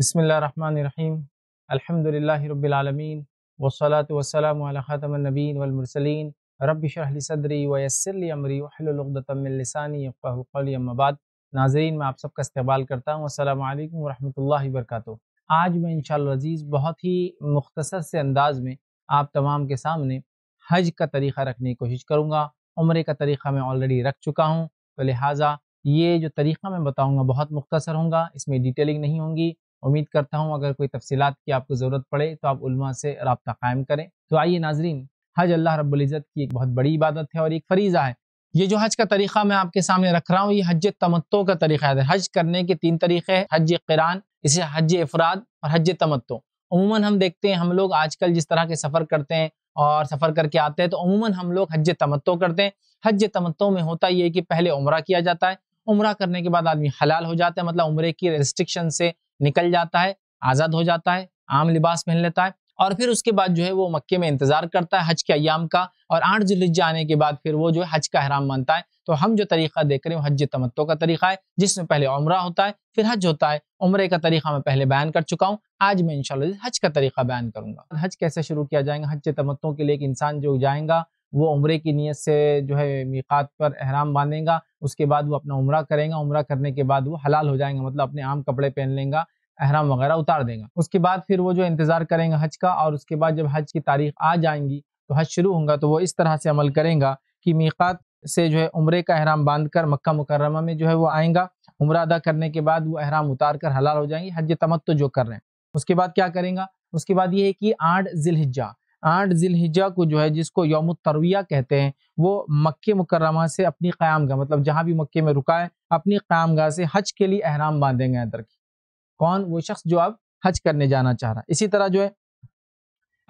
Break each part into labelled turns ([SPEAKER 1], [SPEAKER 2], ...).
[SPEAKER 1] बसमीम अल्हम्दुलिल्लाहि वसलात वसलाम ख़ातमनबीन वलमरसलिन रबशरली सदरी वयसरली अमरी नाजरीन मैं आप सबका इस्तेबाल करता हूँ असल वरहमल वर्क आज मैं इन अजीज़ बहुत ही मुख्तर से अंदाज में आप तमाम के सामने हज का तरीक़ा रखने की कोशिश करूँगा उम्र का तरीक़ा मैं ऑलरेडी रख चुका हूँ तो लिहाजा ये जो तरीक़ा मैं बताऊँगा बहुत मुख्तसर होंगे इसमें डिटेलिंग नहीं होंगी उम्मीद करता हूँ अगर कोई तफसीत की आपको ज़रूरत पड़े तो आप उल्मा से रबता कायम करें तो आइए नाजरीन हज अल्लाह रब्ज़त की एक बहुत बड़ी इबादत है और एक फरीज़ा है ये जो हज का तरीक़ा मैं आपके सामने रख रहा हूँ ये हज तमत्तो का तरीक़ा है हज करने के तीन तरीक़े हैं हज किरान इसे हज अफराद और हज तमत्तो अमूमन हम देखते हैं हम लोग आजकल जिस तरह के सफ़र करते हैं और सफ़र करके आते हैं तो अमूमन हम लोग हज तमत्तो करते हैं हज तमत्तो में होता ये कि पहले उम्र किया जाता है उम्र करने के बाद आदमी हलाल हो जाता है मतलब उम्र की रेस्ट्रिक्शन से निकल जाता है आज़ाद हो जाता है आम लिबास पहन लेता है और फिर उसके बाद जो है वो मक्के में इंतज़ार करता है हज के अयाम का और आठ जुल्हिजा आने के बाद फिर वो जो है हज का हराम मानता है तो हम जो तरीका देख रहे हैं हज तमत्तो का तरीका है जिसमें पहले उम्र होता है फिर हज होता है उम्र का तरीका मैं पहले बयान कर चुका हूँ आज मैं इनशाला हज का तरीका बयान करूंगा हज कैसे शुरू किया जाएगा हज तमत्तों के लिए एक इंसान जो जाएगा वो उम्र की नीयत से जो है मीकात पर अहराम बांधेगा उसके बाद वो अपना उम्र करेगा उम्र करने के बाद वो हलाल हो जाएंगे मतलब अपने आम कपड़े पहन लेंगे अहराम वगैरह उतार देगा उसके बाद फिर वो जो इंतज़ार करेंगे हज का और उसके बाद जब हज की तारीख आ जाएंगी तो हज शुरू होगा तो वो इस तरह से अमल करेंगे कि मीकात से जो है उम्र का अहराम बांध कर मक्का मुकरमा में जो है वो आएगा उम्र अदा करने के बाद वो अहराम उतार कर हलाल हो जाएंगी हज तमत तो जो कर रहे हैं उसके बाद क्या करेंगे उसके बाद ये है कि आठ जिलहिजा आठ जिलहिजा को जो है जिसको यौम तरविया कहते हैं वो मक्के मुकरमा से अपनी क़्याम गाह मतलब जहाँ भी मक्के में रुका है अपनी क़्याम गाह से हज के लिए अहराम बांधेंगे अंदर की कौन वो शख्स जो अब हज करने जाना चाह रहा है इसी तरह जो है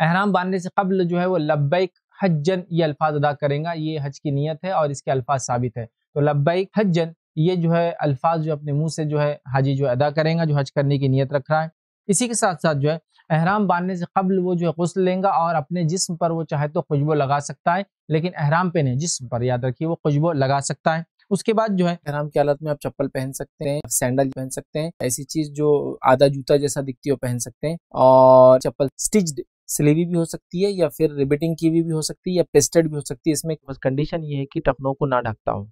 [SPEAKER 1] अहराम बांधने से कबल जो है वो लब्बैक हजन ये अल्फाज अदा करेंगे ये हज की नीयत है और इसके अल्फाज साबित है तो लब्बैक हजन ये जो है अल्फाज जो अपने मुंह से जो है हाजी जो अदा करेंगे जो हज करने की नीयत रख रहा है इसी के साथ साथ जो है अहराम बांधने से कबल वो जो है गुस्ल लेंगे और अपने जिस्म पर वो चाहे तो खुशबू लगा सकता है लेकिन अहराम पे नहीं जिस्म पर याद रखिए वो खुशबू लगा सकता है उसके बाद जो है अहराम की हालत में आप चप्पल पहन सकते हैं सैंडल पहन सकते हैं ऐसी चीज जो आधा जूता जैसा दिखती हो पहन सकते हैं और चप्पल स्टिच्ड सिलेवी भी हो सकती है या फिर रिबिटिंग की भी, भी हो सकती है या पेस्टेड भी हो सकती है इसमें बस कंडीशन ये है कि टखनों को ना ढकता हो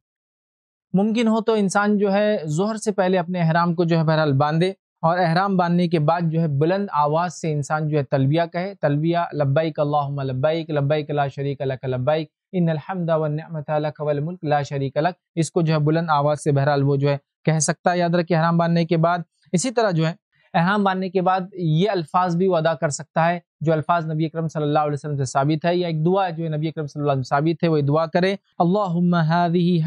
[SPEAKER 1] मुमकिन हो तो इंसान जो है जोहर से पहले अपने अहराम को जो है बहरहाल बांधे और अहराम बांधने के बाद जो है बुलंद आवाज़ से इंसान जो है तलबिया कहे तलबिया लब्बैक अल्लाहुम्मा लब्बैक लब्बैक ला शरीक लक लब्बैक इन मुल्क ला शरीक लक इसको जो है बुलंद आवाज़ से बहरहाल वो जो है कह सकता है याद रखिए अहराम बांधने के बाद इसी तरह जो है अहराम बांधने के बाद ये अल्फाज भी वो अदा कर सकता है जो अल्फाज नबी अक्रम सल्लल्लाहु अलैहि वसल्लम से साबित है या एक दुआ जो है नबी अक्रम सल्लल्लाहु अलैहि वसल्लम साबित है वो दुआ करें अल्लाह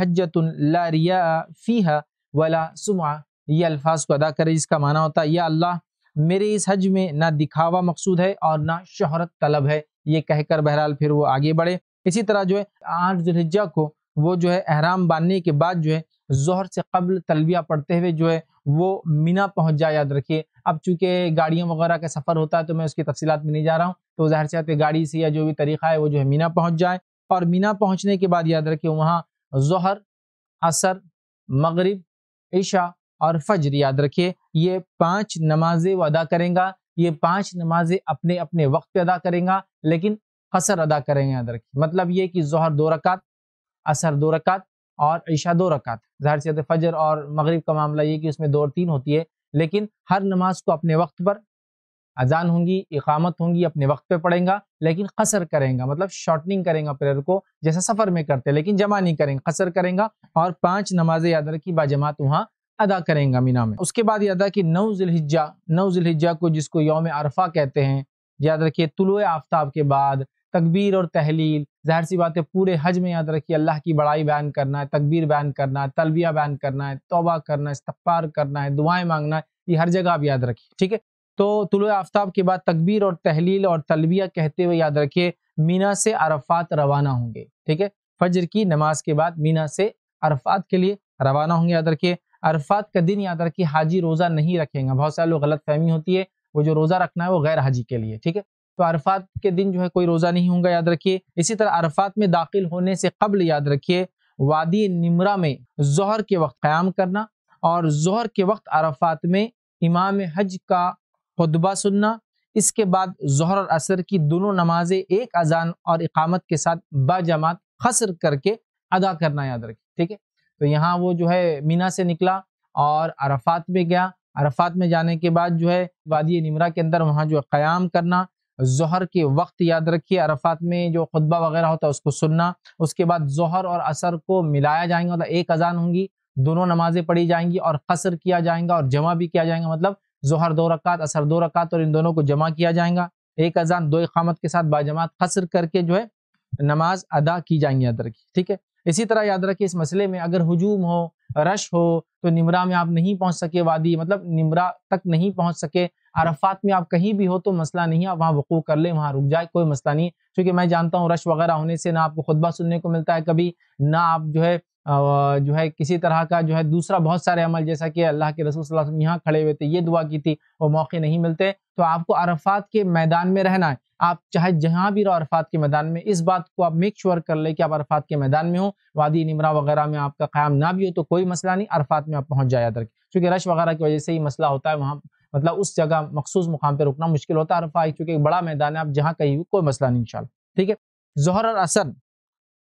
[SPEAKER 1] हजतन ला रिया फ़ीहा वला सुमा ये अल्फाज को अदा करें जिसका माना होता है या अल्लाह मेरे इस हज में ना दिखावा मकसूद है और ना शहरत तलब है ये कहकर बहरहाल फिर वो आगे बढ़े इसी तरह जो है आठ जुलहजा को वो जो है अहराम बांधने के बाद जो है जहर से कबल तलबिया पढ़ते हुए जो है वो मीना पहुंच जाए याद रखिए अब चूंकि गाड़ियों वगैरह का सफ़र होता है तो मैं उसकी तफसीत में नहीं जा रहा हूँ तो ज़ाहिर से आते गाड़ी से या जो भी तरीका है वो जो है मीना पहुँच जाए और मीना पहुँचने के बाद याद रखिए वहाँ जहर असर मगरब ईशा और फजर याद रखिए ये पांच नमाजें वो अदा करेगा ये पांच नमाजें अपने अपने वक्त पे अदा करेगा लेकिन असर अदा करेंगे याद रखिए मतलब ये कि जहर दो रकात असर दो रकात और ईशा दो रकात ज़हर सी फजर और मगरिब का मामला ये कि उसमें दो और तीन होती है लेकिन हर नमाज को अपने वक्त पर अजान होंगी इकामत होंगी अपने वक्त पे पढ़ेगा लेकिन कसर करेगा मतलब शॉर्टनिंग करेगा प्रेयर को जैसा सफ़र में करते हैं लेकिन जमा नहीं करेंगे कसर करेंगे और पांच नमाजें याद रखी बाजमात वहाँ अदा करेंगे मीना में उसके बाद याद रखिए नौ जिलहिजा नौ जिलहिजा को जिसको योम अरफा कहते हैं याद रखिए तुलु आफ्ताब के बाद तकबीर और तहलील जाहिर सी बात है पूरे हज में याद रखिए अल्लाह की बड़ाई बयान करना है तकबीर बयान करना है तलबिया बयान करना है तोबा करना है इस्तफार करना है दुआएं मांगना है ये हर जगह आप याद रखिए ठीक है तो तुलो आफ्ताब के बाद तकबीर और तहलील और तलबिया कहते हुए याद रखिए मीना से अरफात रवाना होंगे ठीक है फजर की नमाज के बाद मीना से अरफात के लिए रवाना होंगे याद रखिए अरफात का दिन याद रखिए हाजी रोज़ा नहीं रखेगा बहुत सारे लोग गलत फहमी होती है वो जो रोज़ा रखना है वो गैर हाजी के लिए ठीक है तो अरफात के दिन जो है कोई रोज़ा नहीं होगा याद रखिए इसी तरह अरफात में दाखिल होने से कबल याद रखिए वादी निमरा में जहर के वक्त क़्याम करना और जहर के वक्त अरफात में इमाम हज का खुतबा सुनना इसके बाद जहर और असर की दोनों नमाजें एक अजान और इकामत के साथ बाजमात खसर करके अदा करना याद रखें ठीक है तो यहाँ वो जो है मीना से निकला और अरफात में गया अरफात में जाने के बाद जो है वादी निमरा के अंदर वहाँ जो है क़्याम करना जहर के वक्त याद रखिए अरफात में जो खुतबा वगैरह होता है उसको सुनना उसके बाद जहर और असर को मिलाया जाएंगा मतलब एक अजान होंगी दोनों नमाजें पढ़ी जाएंगी और कसर किया जाएगा और जमा भी किया जाएगा मतलब जहर दो रकात असर दो रकात और इन दोनों को जमा किया जाएगा एक अजान दो इकामत के साथ बाजमात कसर करके जो है नमाज अदा की जाएंगी याद रखिए ठीक है इसी तरह याद रखिए इस मसले में अगर हजूम हो रश हो तो निमरा में आप नहीं पहुंच सके वादी मतलब निमरा तक नहीं पहुंच सके अरफात में आप कहीं भी हो तो मसला नहीं है वहाँ वकू कर ले वहाँ रुक जाए कोई मसला नहीं क्योंकि मैं जानता हूँ रश वगैरह होने से ना आपको खुतबा सुनने को मिलता है कभी ना आप जो है जो है किसी तरह का जो है दूसरा बहुत सारे अमल जैसा कि अल्लाह के रसूल सल्लल्लाहु अलैहि वसल्लम यहाँ खड़े हुए थे ये दुआ की थी वो मौके नहीं मिलते तो आपको अरफात के मैदान में रहना है आप चाहे जहाँ भी रहो अरफात के मैदान में इस बात को आप मेक श्योर कर ले कि आप अरफात के मैदान में हो वादी निमरा वगैरह में आपका क़्याम ना भी हो तो कोई मसला नहीं अरफात में आप पहुँच जाया करके क्योंकि रश वगैरह की वजह से ही मसला होता है वहाँ मतलब उस जगह मखसूस मुकाम पर रुकना मुश्किल होता है अरफा चूँकि बड़ा मैदान है आप जहाँ कहीं कोई मसला नहीं इन ठीक है जहर और असर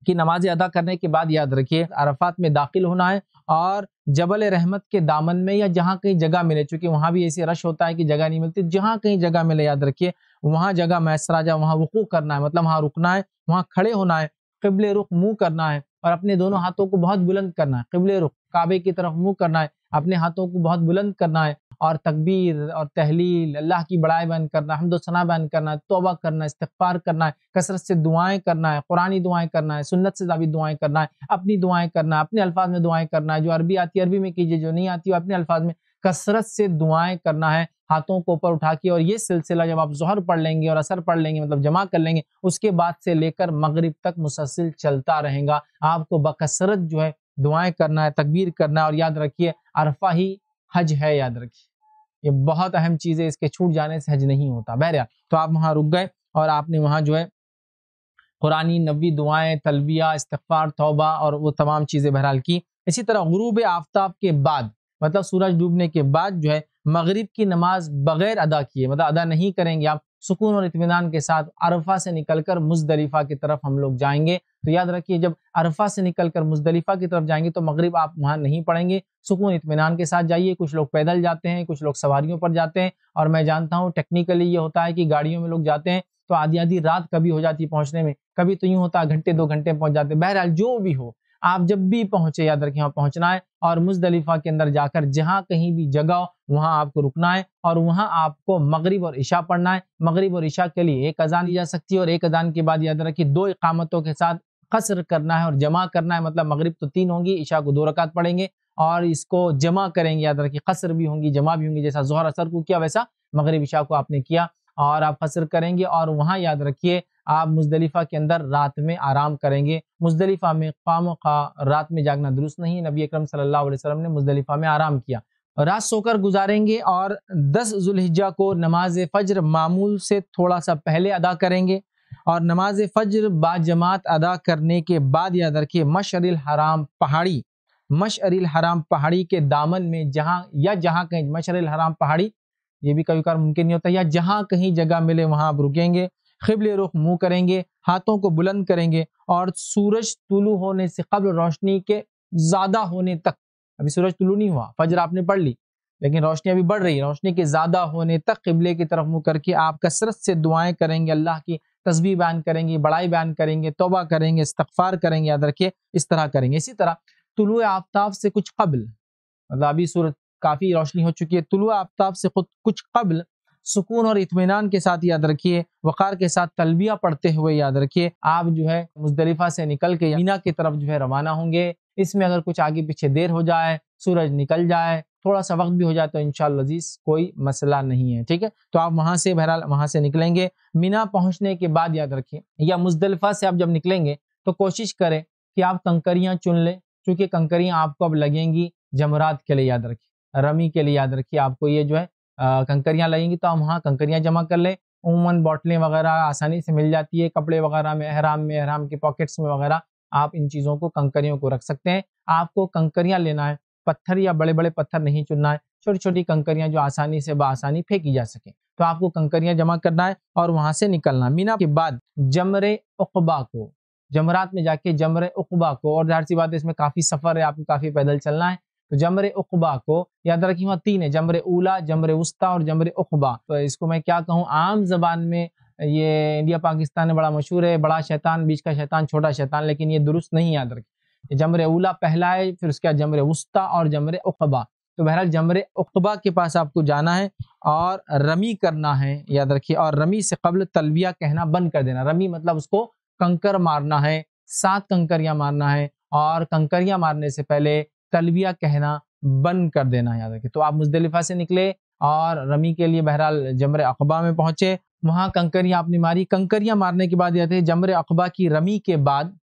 [SPEAKER 1] कि नमाज अदा करने के बाद याद रखिए अरफात में दाखिल होना है और जबल रहमत के दामन में या जहाँ कहीं जगह मिले चूँकि वहाँ भी ऐसे रश होता है कि जगह नहीं मिलती जहाँ कहीं जगह मिले याद रखिए वहाँ जगह मैसर आ जाए वहाँ वकू करना है मतलब वहाँ रुकना है वहाँ खड़े होना है कबल रुख मुँह करना है और अपने दोनों हाथों को बहुत बुलंद करना है कबल रुख काबे की तरफ मुँह करना है अपने हाथों को बहुत बुलंद करना है और तकबीर और तहलील अल्लाह की बड़ाई बयान करना हमदोसना बयान करना है तोबा करना है इस्तफार करना है कसरत से दुआएं करना है कुरानी दुआएं करना है सुन्नत से जाबित दुआएं करना है अपनी दुआएं करना है अपने अल्फाज में दुआएं करना है जो अरबी आती है अरबी में कीजिए जो नहीं आती वो अपने अल्फाज में कसरत से दुआएं करना है हाथों को ऊपर उठा के और ये सिलसिला जब आप जहर पढ़ लेंगे और असर पढ़ लेंगे मतलब जमा कर लेंगे उसके बाद से लेकर मगरब तक मुसलसिल चलता रहेगा आपको बकसरत जो है दुआएं करना है तकबीर करना है और याद रखिए अरफा ही हज है याद रखिए ये बहुत अहम चीज़ है इसके छूट जाने से हज नहीं होता बहरिया तो आप वहाँ रुक गए और आपने वहाँ जो है कुरानी नबी दुआएं तलबिया इस्तफार तोबा और वो तमाम चीज़ें बहरहाल की इसी तरह गुरूब आफ्ताब के बाद मतलब सूरज डूबने के बाद जो है मगरिब की नमाज बगैर अदा किए मतलब अदा नहीं करेंगे आप सुकून और इतमान के साथ अरफा से निकलकर मुजदलीफा की तरफ हम लोग जाएंगे तो याद रखिए जब अरफा से निकल कर मुजदलिफा की तरफ जाएंगे तो मग़रब आप वहाँ नहीं पढ़ेंगे सुकून इतमान के साथ जाइए कुछ लोग पैदल जाते हैं कुछ लोग सवारियों पर जाते हैं और मैं जानता हूँ टेक्निकली ये होता है कि गाड़ियों में लोग जाते हैं तो आधी आधी रात कभी हो जाती है पहुँचने में कभी तो यूँ होता है घंटे दो घंटे पहुँच जाते हैं बहरहाल जो भी हो आप जब भी पहुंचे याद रखिए वहाँ पहुँचना है और मुजदलिफा के अंदर जाकर जहाँ कहीं भी जगह हो वहाँ आपको रुकना है और वहाँ आपको मगरब और इशा पढ़ना है मगरब और इशा के लिए एक अजान दी जा सकती है और एक अजान के बाद याद रखिए दो इकामतों के साथ कसर करना है और जमा करना है मतलब मगरिब तो तीन होंगी ईशा को दो रकात पढ़ेंगे और इसको जमा करेंगे याद रखिए कसर भी होंगी जमा भी होंगी जैसा जोहर असर को किया वैसा मगरब ईशा को आपने किया और आप कसर करेंगे और वहाँ याद रखिए आप मुजदलिफ़ा के अंदर रात में आराम करेंगे मुजदलिफ़ा में खाम खा रात में जागना दुरुस्त नहीं नबी अकरम सल्लल्लाहु अलैहि वसल्लम ने मुजदलिफ़ा में आराम किया रात सोकर गुजारेंगे और दस जुल्हिजा को नमाज फ़जर मामूल से थोड़ा सा पहले अदा करेंगे और नमाज फजर बाजमात अदा करने के बाद याद रखिए मशरिल हराम पहाड़ी मशरिल हराम पहाड़ी के दामन में जहाँ या जहाँ कहीं मशरिल हराम पहाड़ी ये भी कभी कभार मुमकिन नहीं होता या जहाँ कहीं जगह मिले वहाँ आप रुकेंगे खिबल रुख मुँह करेंगे हाथों को बुलंद करेंगे और सूरज तुलू होने से कबल रोशनी के ज़्यादा होने तक अभी सूरज तुलू नहीं हुआ फजर आपने पढ़ ली लेकिन रोशनी अभी बढ़ रही है रोशनी के ज़्यादा होने तक किबले की तरफ मुँह करके आप कसरत से दुआएं करेंगे अल्लाह की तस्वीर बयान करेंगे बड़ाई बयान करेंगे तोबा करेंगे इस्तफार करेंगे याद रखिए इस तरह करेंगे इसी तरह तुलु आफ्ताब से कुछ कबल मतलब अभी सूरत काफ़ी रोशनी हो चुकी है तुलु आफ्ताब से खुद कुछ कबल सुकून और इतमान के साथ याद रखिए वक़ार के साथ तलबिया पढ़ते हुए याद रखिए आप जो है मुजदलिफा से निकल के मीना की तरफ जो है रवाना होंगे इसमें अगर कुछ आगे पीछे देर हो जाए सूरज निकल जाए थोड़ा सा वक्त भी हो जाए तो इन शजीज़ कोई मसला नहीं है ठीक है तो आप वहाँ से बहरहाल वहाँ से निकलेंगे मीना पहुँचने के बाद याद रखिए या मुजदलफा से आप जब निकलेंगे तो कोशिश करें कि आप कंकरियाँ चुन लें चूँकि कंकरियाँ आपको अब लगेंगी जमरात के लिए याद रखिए रमी के लिए याद रखिए आपको ये जो है कंकरियाँ लगेंगी तो आप वहाँ कंकरियाँ जमा कर लें उमूमन बॉटलें वगैरह आसानी से मिल जाती है कपड़े वगैरह में अहराम में अहराम के पॉकेट्स में वगैरह आप इन चीज़ों को कंकरियों को रख सकते हैं आपको कंकरियाँ लेना है पत्थर या बड़े बड़े पत्थर नहीं चुनना है छोटी छोटी कंकरियां जो आसानी से बसानी फेंकी जा सके तो आपको कंकरियां जमा करना है और वहां से निकलना मीना के बाद जमरे उकबा को जमरात में जाके जमर उकबा को और जाहिर सी बात है इसमें काफ़ी सफ़र है आपको काफ़ी पैदल चलना है तो जमर उकबा को याद रखिए वहाँ तीन है जमर उला जमर उस्ता और जमर उकबा तो इसको मैं क्या कहूँ आम जबान में ये इंडिया पाकिस्तान में बड़ा मशहूर है बड़ा शैतान बीच का शैतान छोटा शैतान लेकिन ये दुरुस्त नहीं याद रखे जमर उला पहला है फिर उसके बाद जमर वस्ता और जमर उकबा तो बहरहाल जमर उकबा के पास आपको जाना है और रमी करना है याद रखिए और रमी से कबल तलविया कहना बंद कर देना रमी मतलब उसको कंकर मारना है सात कंकरियाँ मारना है और कंकरियाँ मारने से पहले तलविया कहना बंद कर देना याद रखिए तो आप मुजदलिफा से निकले और रमी के लिए बहरहाल जमर अकबा में पहुंचे वहाँ कंकरियाँ आपने मारी कंकरियाँ मारने के बाद याद है जमर अकबा की रमी के बाद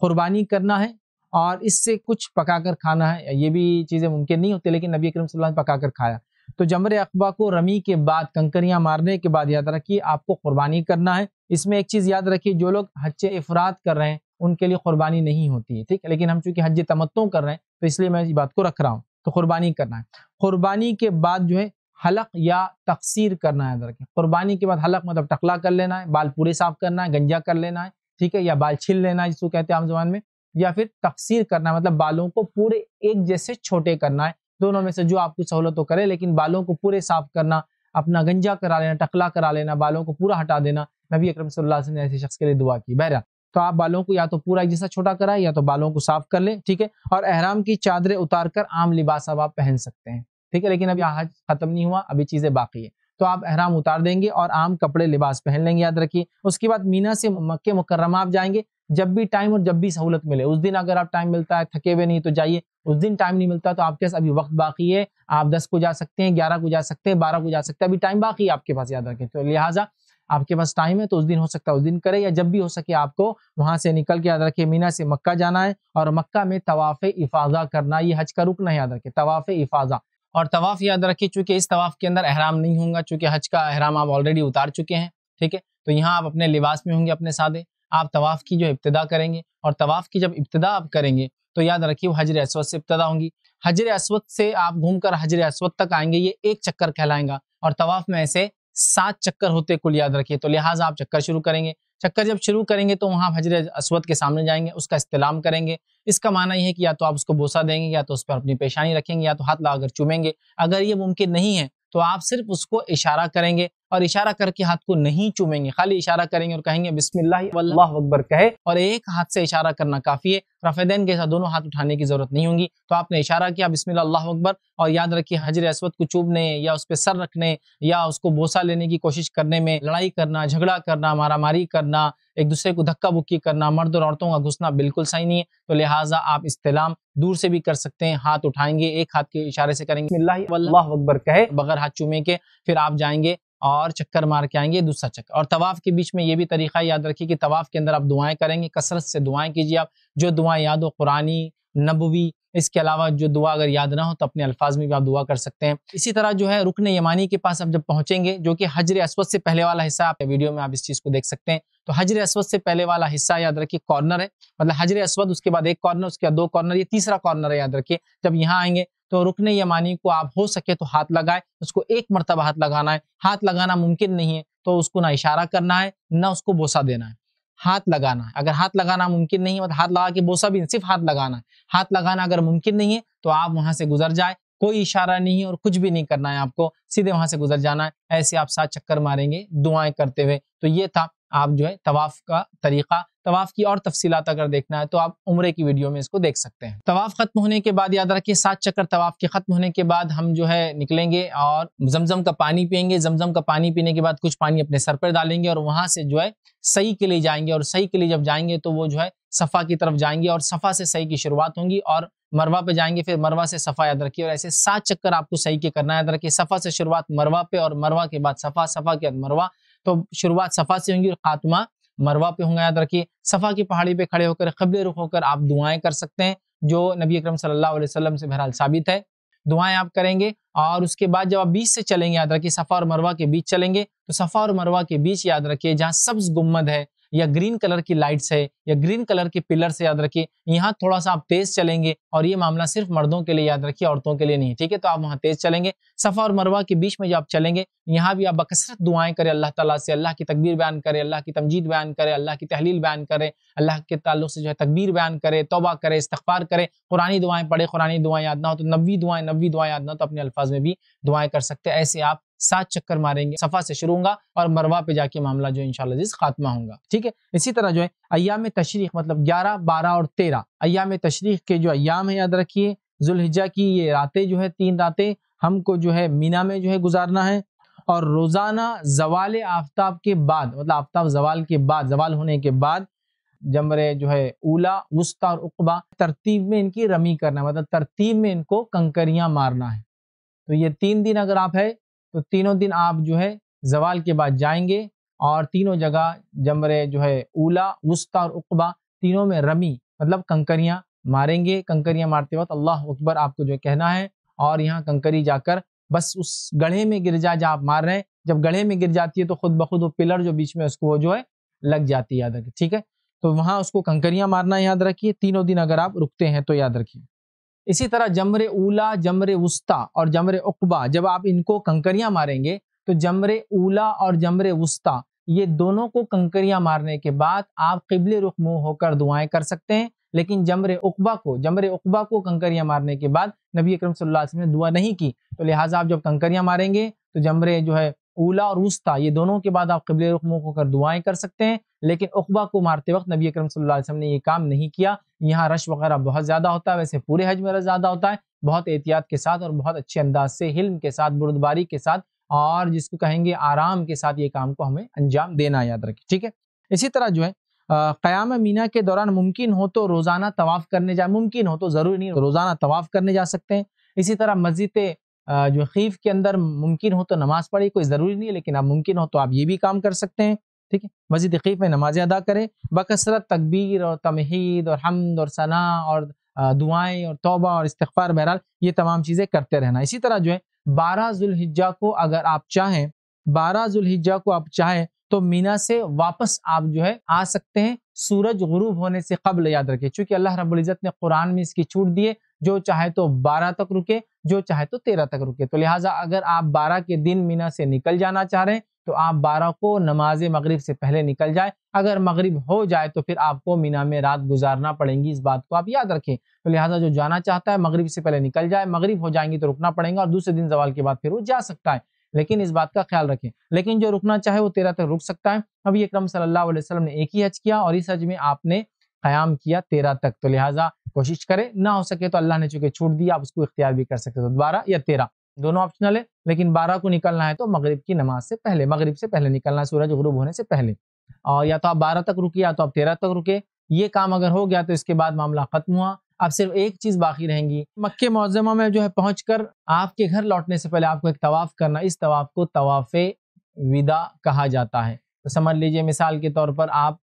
[SPEAKER 1] कुर्बानी करना है और इससे कुछ पकाकर खाना है ये भी चीज़ें मुमकिन नहीं होती लेकिन नबी करीम सल्लल्लाहु अलैहि वसल्लम खाया तो जमर अकबा को रमी के बाद कंकरियाँ मारने के बाद याद रखिए आपको कुर्बानी करना है इसमें एक चीज़ याद रखिए जो लोग हज अफराद कर रहे हैं उनके लिए कुर्बानी नहीं होती है ठीक है लेकिन हम चूंकि हज तमत्तों कर रहे हैं तो इसलिए मैं इस बात को रख रहा हूँ तो कुर्बानी करना है कुर्बानी के बाद जो है हलक या तकसीर करना है याद रखें कुर्बानी के बाद हलक मतलब टकला कर लेना है बाल पूरे साफ करना है गंजा कर लेना है ठीक है या बाल छील लेना है जिसको कहते हैं आम जबान में या फिर तकसीर करना है मतलब बालों को पूरे एक जैसे छोटे करना है दोनों में से जो आपकी सहूलत हो करे लेकिन बालों को पूरे साफ करना अपना गंजा करा लेना टकला करा लेना बालों को पूरा हटा देना नबी अकरम सल्लल्लाहु अलैहि वसल्लम ने ऐसे शख्स के लिए दुआ की बहरा तो आप बालों को या तो पूरा एक जैसा छोटा कराए या तो बालों को साफ कर लें ठीक है और अहराम की चादरें उतार कर आम लिबास अब आप पहन सकते हैं ठीक है लेकिन अभी आज खत्म नहीं हुआ अभी चीज़ें बाकी है तो आप अहराम उतार देंगे और आम कपड़े लिबास पहन लेंगे याद रखिए उसके बाद मीना से मक्के मुकर्रमा आप जाएंगे जब भी टाइम और जब भी सहूलत मिले उस दिन अगर आप टाइम मिलता है थके हुए नहीं तो जाइए उस दिन टाइम नहीं मिलता तो आपके पास अभी वक्त बाकी है आप दस को जा सकते हैं ग्यारह को जा सकते हैं बारह को जा सकते हैं अभी टाइम बाकी है आपके पास याद रखें तो लिहाजा आपके पास टाइम है तो उस दिन हो सकता है उस दिन करें या जब भी हो सके आपको वहां से निकल के याद रखे मीना से मक्का जाना है और मक्का में तवाफ़ इफाजा करना ये हज का रुकना याद रखें तवाफ़ इफाजा और तवाफ़ याद रखे चूंकि इस तवाफ़ के अंदर अहराम नहीं होंगे चूंकि हज का अहराम आप ऑलरेडी उतार चुके हैं ठीक है तो यहाँ आप अपने लिबास में होंगे अपने सादे आप तवाफ़ की जो इब्तदा करेंगे और तवाफ़ की जब इब्तदा आप करेंगे तो याद रखिए वो हजर असवद से इब्तदा होंगी हजर असवद से आप घूमकर हजर असवद तक आएंगे ये एक चक्कर कहलाएंगा और तवाफ़ में ऐसे सात चक्कर होते कुल याद रखिए तो लिहाजा आप चक्कर शुरू करेंगे चक्कर जब शुरू करेंगे तो वहाँ हजर असवद के सामने जाएंगे उसका इस्तेलाम करेंगे इसका माना यह है कि या तो आप उसको बोसा देंगे या तो उस पर अपनी पेशानी रखेंगे या तो हाथ लगाकर चूमेंगे अगर ये मुमकिन नहीं है तो आप सिर्फ उसको इशारा करेंगे और इशारा करके हाथ को नहीं चूमेंगे खाली इशारा करेंगे और कहेंगे बिस्मिल्लाह अकबर कहे और एक हाथ से इशारा करना काफ़ी है रफेदेन के साथ दोनों हाथ उठाने की ज़रूरत नहीं होगी तो आपने इशारा किया बिस्मिल्लाह अकबर और याद रखिए हजर असवद को चूबने या उस पर सर रखने या उसको बोसा लेने की कोशिश करने में लड़ाई करना झगड़ा करना मारामारी करना एक दूसरे को धक्का बुक्की करना मर्द और औरतों का घुसना बिल्कुल सही नहीं है तो लिहाजा आप इस्तेलाम दूर से भी कर सकते हैं हाथ उठाएंगे एक हाथ के इशारे से करेंगे अल्लाह अकबर कहे बगैर हाथ चूमे के फिर आप जाएंगे और चक्कर मार के आएंगे दूसरा चक्कर और तवाफ के बीच में ये भी तरीका याद रखिए कि तवाफ के अंदर आप दुआएं करेंगे कसरत से दुआएं कीजिए आप जो दुआएं याद हो कुरानी नबवी इसके अलावा जो दुआ अगर याद ना हो तो अपने अल्फाज में भी आप दुआ कर सकते हैं इसी तरह जो है रुकन यमानी के पास आप जब पहुंचेंगे जो कि हजर असवद से पहले वाला हिस्सा आप वीडियो में आप इस चीज़ को देख सकते हैं तो हजर असवद से पहले वाला हिस्सा याद रखिए कॉर्नर है मतलब हजर असवद उसके बाद एक कॉर्नर उसके बाद दो कॉर्नर ये तीसरा कॉर्नर है याद रखिए जब यहाँ आएंगे तो रुकन यमानी को आप हो सके तो हाथ लगाए उसको एक मरतबा हाथ लगाना है हाथ लगाना मुमकिन नहीं है तो उसको ना इशारा करना है ना उसको बोसा देना है हाथ लगाना है अगर हाथ लगाना मुमकिन नहीं है तो हाथ लगा के बोसा भी सिर्फ हाथ लगाना है हाथ लगाना अगर मुमकिन नहीं है तो आप वहां से गुजर जाए कोई इशारा नहीं है और कुछ भी नहीं करना है आपको सीधे वहां से गुजर जाना है ऐसे आप सात चक्कर मारेंगे दुआएं करते हुए तो ये था आप जो है तवाफ़ का तरीक़ा तवाफ़ की और तफसीत अगर देखना है तो आप उम्र की वीडियो में इसको देख सकते हैं तवाफ़ ख़त्म होने के बाद याद रखिए सात चक्कर तवाफ़ के ख़त्म होने के बाद हम जो है निकलेंगे और जमजम का पानी पियेंगे जमजम का पानी पीने के बाद कुछ पानी अपने सर पर डालेंगे और वहां से जो है सही के लिए जाएंगे और सही के लिए जब जाएंगे तो वो जो है सफ़ा की तरफ जाएंगे और सफ़ा से सही की शुरुआत होंगी और मरवा पे जाएंगे फिर मरवा से सफ़ा याद रखिए और ऐसे सात चक्कर आपको सही के करना याद रखिए सफ़ा से शुरुआत मरवा पे और मरवा के बाद सफ़ा सफ़ा के बाद मरवा तो शुरुआत सफ़ा से होंगी और खात्मा मरवा पे होंगे याद रखिए सफ़ा की पहाड़ी पे खड़े होकर कबल रुख होकर आप दुआएं कर सकते हैं जो नबी अकरम सल्लल्लाहु अलैहि वसल्लम से बहरहाल साबित है दुआएं आप करेंगे और उसके बाद जब आप बीच से चलेंगे याद रखिए सफ़ा और मरवा के बीच चलेंगे तो सफ़ा और मरवा के बीच याद रखिए जहाँ सब्ज गुम्मद है या ग्रीन कलर की लाइट्स है या ग्रीन कलर के पिलर से याद रखिए यहाँ थोड़ा सा आप तेज चलेंगे और ये मामला सिर्फ मर्दों के लिए याद रखिए औरतों के लिए नहीं ठीक है तो आप वहाँ तेज चलेंगे सफा और मरवा के बीच में जो आप चलेंगे यहाँ भी आप बकसरत दुआएं करें अल्लाह तला से अल्लाह की तकबीर बयान करें अल्लाह की तमजीद बयान करें अल्लाह की तहलील बयान करें अल्लाह के ताल्लुक से जो है तकबीर बयान करें तोबा करें इस्तार करें कुरानी दुआएं पढ़े कुरानी दुआएं याद ना हो तो नबी दुआएं नबी दुआएं याद ना हो तो अपने अल्फाज में भी दुआएं कर सकते हैं ऐसे आप सात चक्कर मारेंगे सफा से शुरू होगा और मरवा पे जाके मामला जो इंशाल्लाह जिस खात्मा होगा ठीक है इसी तरह जो है अयाम तशरीक मतलब ग्यारह बारह और तेरह अयाम तशरीक के जो अयाम है याद रखिए जुल्हिजा की ये रातें जो है तीन रातें हमको जो है मीना में जो है गुजारना है और रोजाना जवाल आफ्ताब के बाद मतलब आफ्ताब जवाल के बाद जवाल होने के बाद जमरे जो है ऊला वस्ता और उकबा तरतीब में इनकी रमी करना मतलब तरतीब में इनको कंकरियां मारना है तो ये तीन दिन अगर आप है तो तीनों दिन आप जो है जवाल के बाद जाएंगे और तीनों जगह जमरे जो है ऊला वस्ता और उकबा तीनों में रमी मतलब कंकरियाँ मारेंगे कंकरियाँ मारते वक्त अल्लाह अकबर आपको जो कहना है और यहाँ कंकरी जाकर बस उस गढ़े में गिर जा जहाँ आप मार रहे हैं जब गढ़े में गिर जाती है तो खुद ब खुद वो पिलर जो बीच में उसको वो जो है लग जाती है याद रखिए ठीक है तो वहाँ उसको कंकरियाँ मारना याद रखिए तीनों दिन अगर आप रुकते हैं तो याद रखिए इसी तरह जमर ऊला जमर वस्ता और जमर उकबा जब आप इनको कंकरियां मारेंगे तो जमर ऊला और जमर वस्ता ये दोनों को कंकरियां मारने के बाद आप किबले रुख मुंह होकर दुआएं कर सकते हैं लेकिन जमर उकबा को जमर उकबा को कंकरियां मारने के बाद नबी अकरम सल्लल्लाहु अलैहि वसल्लम ने दुआ नहीं की तो लिहाजा आप जब कंकरियां मारेंगे तो जमरे जो है ऊला और उस्ता ये दोनों के बाद आप किबले रुख मुंह होकर दुआएं कर सकते हैं लेकिन उकबा को मारते वक्त नबी अक्रम सल्लल्लाहु ने ये काम नहीं किया यहाँ रश वगैरह बहुत ज़्यादा होता है वैसे पूरे हज में रश ज़्यादा होता है बहुत एहतियात के साथ और बहुत अच्छे अंदाज से हिल्म के साथ बुरदबारी के साथ और जिसको कहेंगे आराम के साथ ये काम को हमें अंजाम देना याद रखें ठीक है इसी तरह जो है क्याम मीना के दौरान मुमकिन हो तो रोज़ाना तवाफ़ करने जा मुमकिन हो तो ज़रूरी नहीं रोज़ाना तवाफ़ करने जा सकते हैं इसी तरह मस्जिद जो खीफ के अंदर मुमकिन हो तो नमाज़ पढ़ी कोई ज़रूरी नहीं है लेकिन आप मुमकिन हो तो आप ये भी काम कर सकते हैं ठीक है मस्जिद खीफ में नमाजें अदा करें बकसरत तकबीर और तमहीद और हमद और सना और दुआएं और तोबा और इस्तार बहरहाल ये तमाम चीज़ें करते रहना इसी तरह जो है बारह जुल्हिजा को अगर आप चाहें बारह जुल्हिजा को आप चाहें तो मीना से वापस आप जो है आ सकते हैं सूरज गुरूब होने से कबल याद रखें चूंकि अल्लाह रबुल्ज़त ने कुरान में इसकी छूट दी है जो चाहे तो बारह तक रुके जो चाहे तो तेरह तक रुके तो लिहाजा अगर आप बारह के दिन मीना से निकल जाना चाह रहे हैं तो आप बारह को नमाज मगरिब से पहले निकल जाए अगर मगरिब हो जाए तो फिर आपको मीना में रात गुजारना पड़ेगी इस बात को आप याद रखें तो लिहाजा जो जाना चाहता है मगरिब से पहले निकल जाए मगरिब हो जाएंगी तो रुकना पड़ेगा और दूसरे दिन जवाल के बाद फिर वो जा सकता है लेकिन इस बात का ख्याल रखें लेकिन जो रुकना चाहे वो तेरह तक रुक सकता है अब ये क्रम सल्लल्लाहु ने एक ही हज किया और इस हज में आपने क्याम किया तेरह तक तो लिहाजा कोशिश करें ना हो सके तो अल्लाह ने चूंकि छूट दिया आप उसको इख्तियार भी कर सकते हो दोबारा या तेरह दोनों ऑप्शनल है लेकिन बारह को निकलना है तो मगरिब की नमाज से पहले मगरिब से पहले निकलना सूरज गुरूब होने से पहले और या तो आप बारह तक रुके या तो आप तेरह तक रुके ये काम अगर हो गया तो इसके बाद मामला खत्म हुआ अब सिर्फ एक चीज़ बाकी रहेंगी मक्के मौजमा में जो है कर आपके घर लौटने से पहले आपको एक तवाफ़ करना इस तवाफ़ को तवाफ़ विदा कहा जाता है तो समझ लीजिए मिसाल के तौर पर आप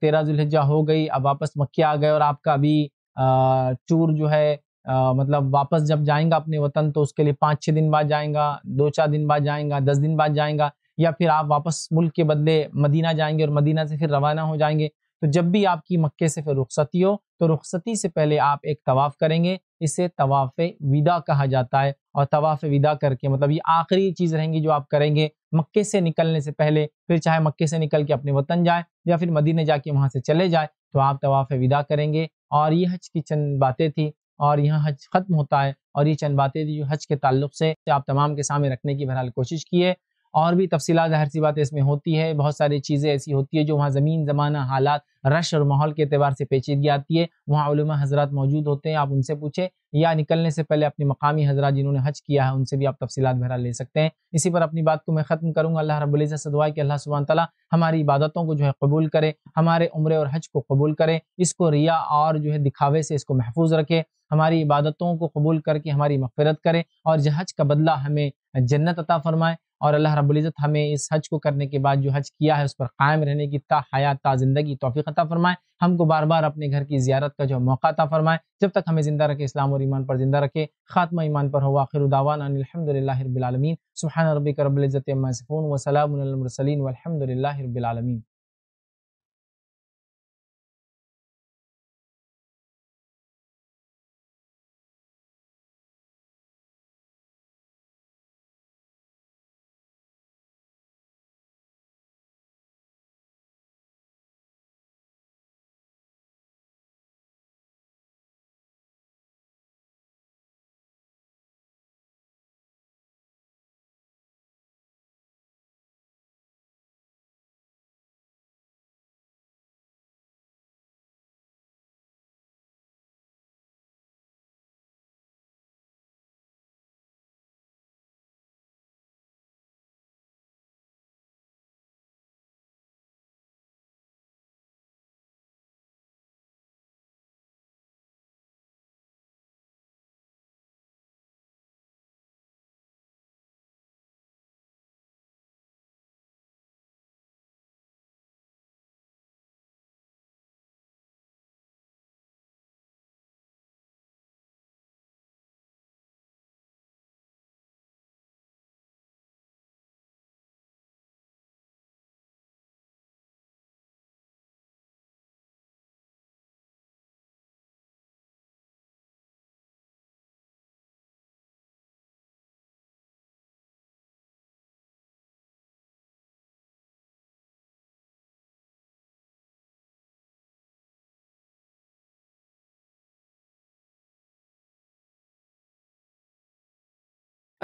[SPEAKER 1] तेरह जुल्हिजा हो गई अब वापस मक्के आ गए और आपका अभी चूर जो है आ, मतलब वापस जब जाएंगा अपने वतन तो उसके लिए पाँच छः दिन बाद जाएंगा दो चार दिन बाद जाएंगा दस दिन बाद जाएंगा या फिर आप वापस मुल्क के बदले मदीना जाएंगे और मदीना से फिर रवाना हो जाएंगे तो जब भी आपकी मक्के से फिर रुखसती हो तो रुखसती से पहले आप एक तवाफ़ करेंगे इसे तवाफ़ विदा कहा जाता है और तवाफ़ विदा करके मतलब ये आखिरी चीज़ रहेंगी जो आप करेंगे मक्के से निकलने से पहले फिर चाहे मक्के से निकल के अपने वतन जाए या फिर मदीने जाके वहाँ से चले जाए तो आप तवाफ़ विदा करेंगे और ये हज की चंद बातें थी और यहाँ हज ख़त्म होता है और ये चंद बातें थी जो हज के ताल्लुक से आप तमाम के सामने रखने की बहरहाल कोशिश की है और भी तफसीला ज़ाहिर सी बातें इसमें होती है बहुत सारी चीज़ें ऐसी होती है जो वहाँ ज़मीन ज़माना हालात रश और माहौल के अतबार से पेचीदगी आती है वहाँ उलमा हजरत मौजूद होते हैं आप उनसे पूछें या निकलने से पहले अपने मकामी हजरा जिन्होंने हज किया है उनसे भी आप तफसीत बहरा ले सकते हैं इसी पर अपनी बात को मैं ख़त्म करूँगा अल्लाह रबुल्ज़त सदवाई कि अल्लाह सुबह तला हमारी इबादतों को जो है कबूल करे हमारे उम्र और हज को कबूल करे इसको रिया और जो है दिखावे से इसको महफूज रखे हमारी इबादतों को कबूल करके हमारी मफ़रत करे और हज का बदला हमें जन्नत अता फरमाए और अल्लाह रब्ज़त हमें इस हज को करने के बाद जो हज किया है उस पर कायम रहने की ता हयात ता ज़िंदगी तोफ़ी अता फरमाए हमको बार बार अपने घर की ज्यारत का जो मौका अता फरमाए जब तक हमें ज़िंदा रखे इस्लाम और ईमान पर ज़िंदा रखे खात्मा ईमान पर हो आखिर उदावानबिलमीन सुबहान रबी करबलज़त मसफ़ून वसलामसलिन वलहमदिल्ला रबालमीन